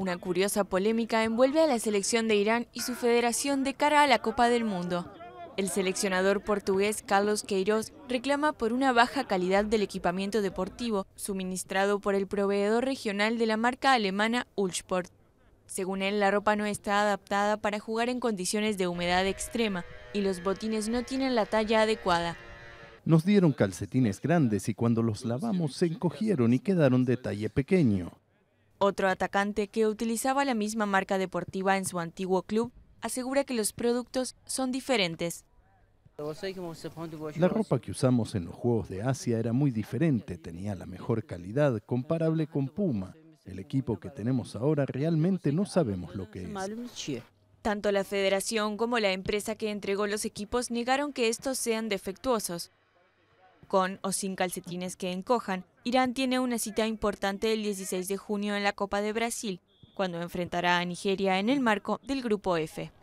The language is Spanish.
Una curiosa polémica envuelve a la selección de Irán y su federación de cara a la Copa del Mundo. El seleccionador portugués Carlos Queiroz reclama por una baja calidad del equipamiento deportivo suministrado por el proveedor regional de la marca alemana Ulsport. Según él, la ropa no está adaptada para jugar en condiciones de humedad extrema y los botines no tienen la talla adecuada. Nos dieron calcetines grandes y cuando los lavamos se encogieron y quedaron de talle pequeño. Otro atacante que utilizaba la misma marca deportiva en su antiguo club asegura que los productos son diferentes. La ropa que usamos en los Juegos de Asia era muy diferente, tenía la mejor calidad, comparable con Puma. El equipo que tenemos ahora realmente no sabemos lo que es. Tanto la federación como la empresa que entregó los equipos negaron que estos sean defectuosos con o sin calcetines que encojan, Irán tiene una cita importante el 16 de junio en la Copa de Brasil, cuando enfrentará a Nigeria en el marco del Grupo F.